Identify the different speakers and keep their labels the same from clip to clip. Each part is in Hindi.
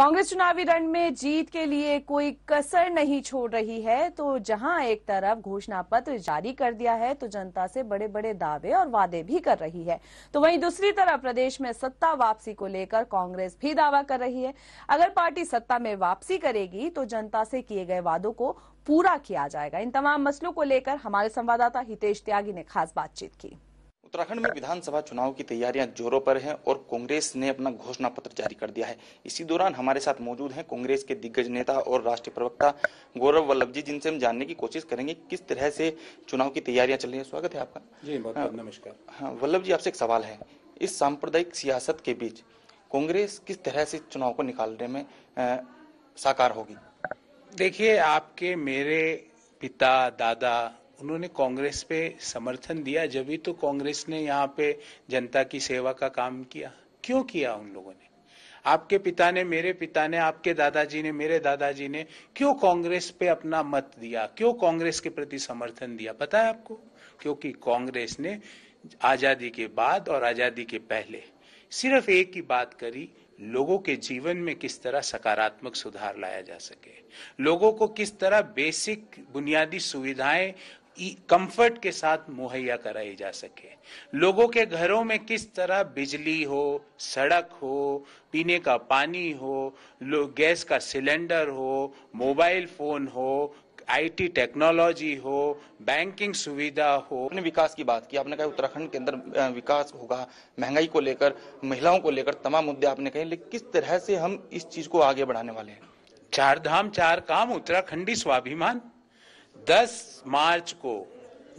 Speaker 1: कांग्रेस चुनावी रण में जीत के लिए कोई कसर नहीं छोड़ रही है तो जहां एक तरफ घोषणा पत्र जारी कर दिया है तो जनता से बड़े बड़े दावे और वादे भी कर रही है तो वहीं दूसरी तरफ प्रदेश में सत्ता वापसी को लेकर कांग्रेस भी दावा कर रही है अगर पार्टी सत्ता में वापसी करेगी तो जनता से किए गए वादों को पूरा किया जाएगा इन तमाम मसलों को लेकर हमारे संवाददाता हितेश त्यागी ने खास बातचीत की उत्तराखंड में विधानसभा चुनाव की तैयारियां जोरों पर हैं और कांग्रेस ने अपना घोषणा पत्र जारी कर दिया है इसी दौरान हमारे साथ मौजूद हैं कांग्रेस के दिग्गज नेता और राष्ट्रीय प्रवक्ता गौरव वल्लभ जी जिनसे हम जानने की कोशिश करेंगे किस तरह से चुनाव की तैयारियां चल रही है स्वागत है आपका
Speaker 2: जी बहुत हाँ। नमस्कार
Speaker 1: हाँ वल्लभ जी आपसे एक सवाल है इस सांप्रदायिक सियासत के बीच कांग्रेस किस तरह से चुनाव को निकालने में साकार होगी
Speaker 2: देखिए आपके मेरे पिता दादा उन्होंने कांग्रेस पे समर्थन दिया जब भी तो कांग्रेस ने यहाँ पे जनता की सेवा का काम किया क्यों किया उन लोगों ने आपके पिता ने मेरे पिता ने आपके दादाजी ने मेरे दादाजी ने क्यों कांग्रेस पे अपना मत दिया क्यों कांग्रेस के प्रति समर्थन दिया पता है आपको क्योंकि कांग्रेस ने आजादी के बाद और आजादी के पहले सिर्फ एक ही बात करी लोगों के जीवन में किस तरह सकारात्मक सुधार लाया जा सके लोगों को किस तरह बेसिक बुनियादी सुविधाएं कंफर्ट के साथ मुहैया कराई जा सके लोगों के घरों में किस तरह बिजली हो सड़क हो पीने का पानी हो गैस का सिलेंडर हो मोबाइल फोन हो आईटी टेक्नोलॉजी
Speaker 1: हो बैंकिंग सुविधा हो अपने विकास की बात की आपने कहा उत्तराखंड के अंदर विकास होगा महंगाई को लेकर महिलाओं को लेकर तमाम मुद्दे आपने कहे लेकिन किस तरह से हम इस चीज को आगे बढ़ाने वाले हैं
Speaker 2: चार धाम चार काम उत्तराखंडी स्वाभिमान 10 मार्च को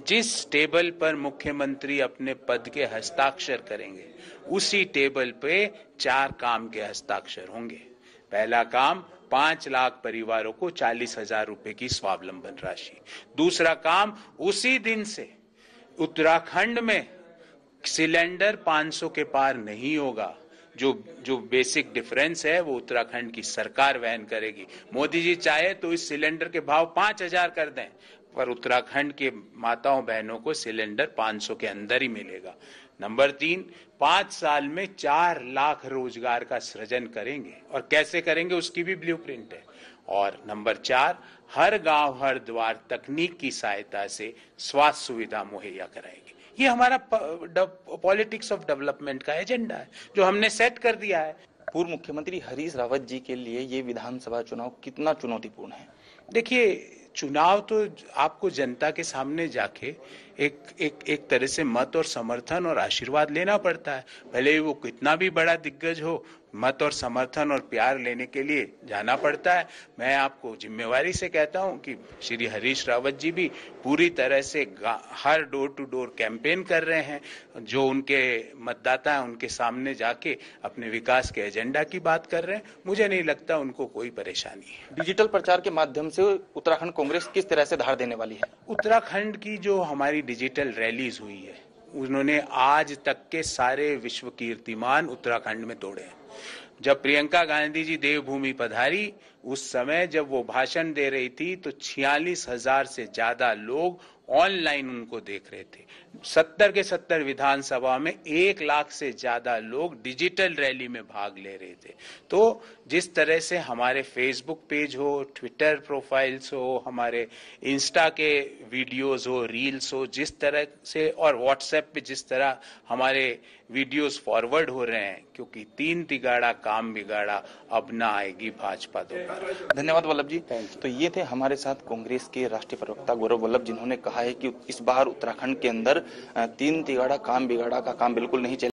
Speaker 2: जिस टेबल पर मुख्यमंत्री अपने पद के हस्ताक्षर करेंगे उसी टेबल पे चार काम के हस्ताक्षर होंगे पहला काम पांच लाख परिवारों को चालीस हजार रूपये की स्वावलंबन राशि दूसरा काम उसी दिन से उत्तराखंड में सिलेंडर 500 के पार नहीं होगा जो जो बेसिक डिफरेंस है वो उत्तराखंड की सरकार वहन करेगी मोदी जी चाहे तो इस सिलेंडर के भाव पांच हजार कर दें पर उत्तराखंड के माताओं बहनों को सिलेंडर 500 के अंदर ही मिलेगा नंबर तीन पांच साल में चार लाख रोजगार का सृजन करेंगे और कैसे करेंगे उसकी भी ब्लू है और नंबर चार हर गांव हर द्वार तकनीक की सहायता से स्वास्थ्य सुविधा मुहैया कराएंगे ये हमारा पॉलिटिक्स
Speaker 1: ऑफ डेवलपमेंट का एजेंडा है जो हमने सेट कर दिया है पूर्व मुख्यमंत्री हरीश रावत जी के लिए ये विधानसभा चुनाव कितना चुनौतीपूर्ण है देखिए चुनाव तो
Speaker 2: आपको जनता के सामने जाके एक एक एक तरह से मत और समर्थन और आशीर्वाद लेना पड़ता है भले ही वो कितना भी बड़ा दिग्गज हो मत और समर्थन और प्यार लेने के लिए जाना पड़ता है मैं आपको जिम्मेवारी से कहता हूँ कि श्री हरीश रावत जी भी पूरी तरह से हर डोर टू डोर कैंपेन कर रहे हैं जो उनके मतदाता हैं उनके सामने जाके अपने विकास के एजेंडा की बात कर रहे हैं मुझे नहीं
Speaker 1: लगता उनको कोई परेशानी है डिजिटल प्रचार के माध्यम से उत्तराखंड कांग्रेस किस तरह से धार देने वाली है उत्तराखंड की
Speaker 2: जो हमारी डिजिटल रैलीज हुई है उन्होंने आज तक के सारे विश्व कीर्तिमान उत्तराखंड में तोड़े हैं जब प्रियंका गांधी जी देवभूमि पधारी उस समय जब वो भाषण दे रही थी तो छियालीस हजार से ज्यादा लोग ऑनलाइन उनको देख रहे थे सत्तर के सत्तर विधानसभा में एक लाख से ज्यादा लोग डिजिटल रैली में भाग ले रहे थे तो जिस तरह से हमारे फेसबुक पेज हो ट्विटर प्रोफाइल्स हो हमारे इंस्टा के वीडियोस हो रील्स हो जिस तरह से और व्हाट्सएप पे जिस तरह हमारे वीडियोस फॉरवर्ड हो रहे हैं क्योंकि तीन तिगाड़ा काम बिगाड़ा अब ना
Speaker 1: आएगी भाजपा दोबारा धन्यवाद वल्लभ जी तो ये थे हमारे साथ कांग्रेस के राष्ट्रीय प्रवक्ता गौरव वल्लभ जिन्होंने कहा है कि इस बार उत्तराखंड के अंदर तीन तिगाड़ा काम बिगाड़ा का काम बिल्कुल नहीं चल